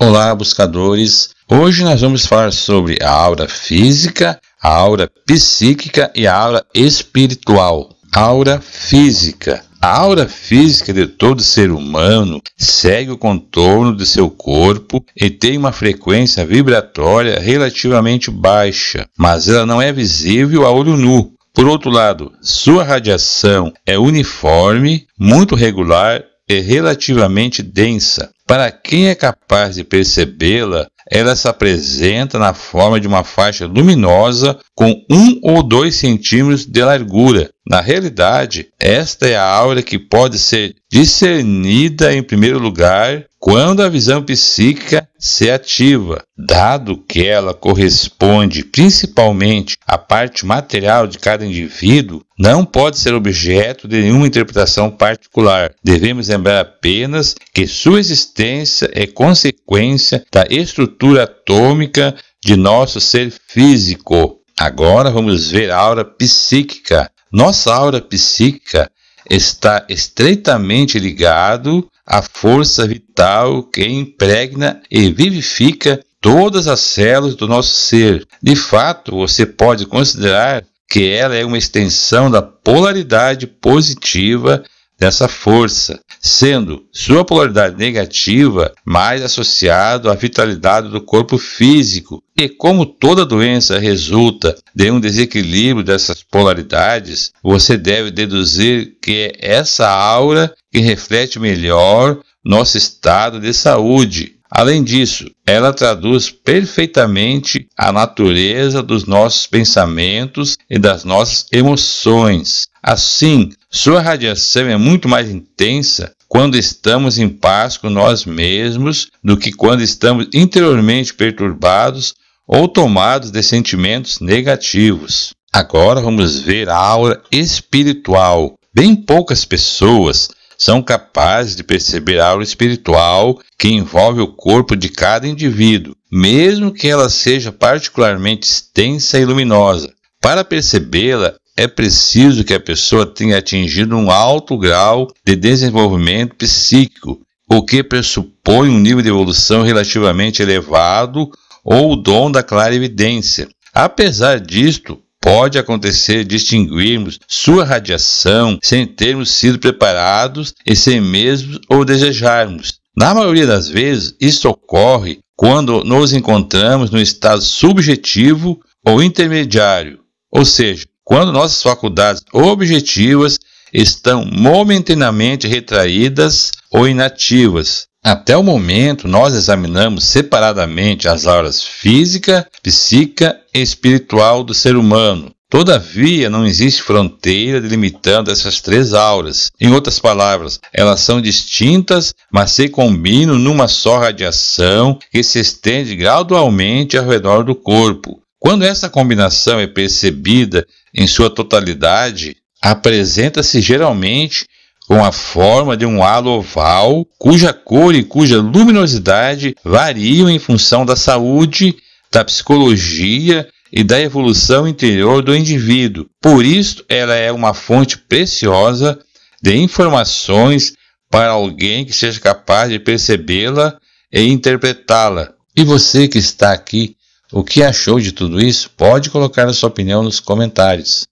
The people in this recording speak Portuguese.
Olá, buscadores! Hoje nós vamos falar sobre a aura física, a aura psíquica e a aura espiritual. Aura física. A aura física de todo ser humano segue o contorno de seu corpo e tem uma frequência vibratória relativamente baixa, mas ela não é visível a olho nu. Por outro lado, sua radiação é uniforme, muito regular é relativamente densa. Para quem é capaz de percebê-la, ela se apresenta na forma de uma faixa luminosa com 1 ou 2 centímetros de largura, na realidade, esta é a aura que pode ser discernida em primeiro lugar quando a visão psíquica se ativa, dado que ela corresponde principalmente à parte material de cada indivíduo, não pode ser objeto de nenhuma interpretação particular. Devemos lembrar apenas que sua existência é consequência da estrutura atômica de nosso ser físico. Agora vamos ver a aura psíquica, nossa aura psíquica está estreitamente ligado à força vital que impregna e vivifica todas as células do nosso ser. De fato, você pode considerar que ela é uma extensão da polaridade positiva dessa força sendo sua polaridade negativa mais associado à vitalidade do corpo físico. E como toda doença resulta de um desequilíbrio dessas polaridades, você deve deduzir que é essa aura que reflete melhor nosso estado de saúde Além disso, ela traduz perfeitamente a natureza dos nossos pensamentos e das nossas emoções. Assim, sua radiação é muito mais intensa quando estamos em paz com nós mesmos do que quando estamos interiormente perturbados ou tomados de sentimentos negativos. Agora vamos ver a aura espiritual. Bem poucas pessoas são capazes de perceber a aura espiritual que envolve o corpo de cada indivíduo, mesmo que ela seja particularmente extensa e luminosa. Para percebê-la, é preciso que a pessoa tenha atingido um alto grau de desenvolvimento psíquico, o que pressupõe um nível de evolução relativamente elevado ou o dom da clarividência. Apesar disto, Pode acontecer distinguirmos sua radiação sem termos sido preparados e sem mesmo ou desejarmos. Na maioria das vezes, isso ocorre quando nos encontramos no estado subjetivo ou intermediário, ou seja, quando nossas faculdades objetivas estão momentaneamente retraídas ou inativas, até o momento, nós examinamos separadamente as auras física, psíquica e espiritual do ser humano. Todavia, não existe fronteira delimitando essas três auras. Em outras palavras, elas são distintas, mas se combinam numa só radiação que se estende gradualmente ao redor do corpo. Quando essa combinação é percebida em sua totalidade, apresenta-se geralmente com a forma de um halo oval, cuja cor e cuja luminosidade variam em função da saúde, da psicologia e da evolução interior do indivíduo. Por isso, ela é uma fonte preciosa de informações para alguém que seja capaz de percebê-la e interpretá-la. E você que está aqui, o que achou de tudo isso? Pode colocar a sua opinião nos comentários.